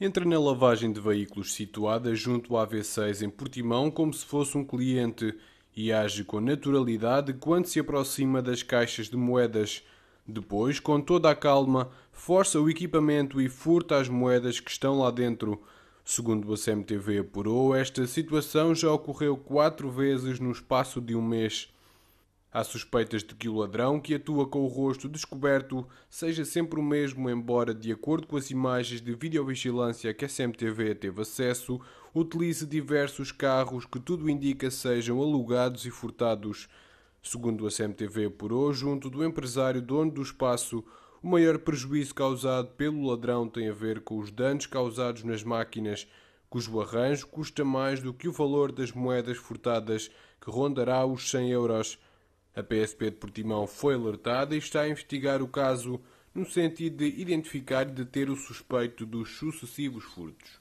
entra na lavagem de veículos situada junto à AV6 em Portimão como se fosse um cliente e age com naturalidade quando se aproxima das caixas de moedas. Depois, com toda a calma, força o equipamento e furta as moedas que estão lá dentro. Segundo a CMTV apurou, esta situação já ocorreu quatro vezes no espaço de um mês. Há suspeitas de que o ladrão que atua com o rosto descoberto seja sempre o mesmo, embora, de acordo com as imagens de videovigilância que a CMTV teve acesso, utilize diversos carros que tudo indica sejam alugados e furtados. Segundo a CMTV hoje junto do empresário dono do espaço, o maior prejuízo causado pelo ladrão tem a ver com os danos causados nas máquinas, cujo arranjo custa mais do que o valor das moedas furtadas, que rondará os 100 euros. A PSP de Portimão foi alertada e está a investigar o caso no sentido de identificar e deter o suspeito dos sucessivos furtos.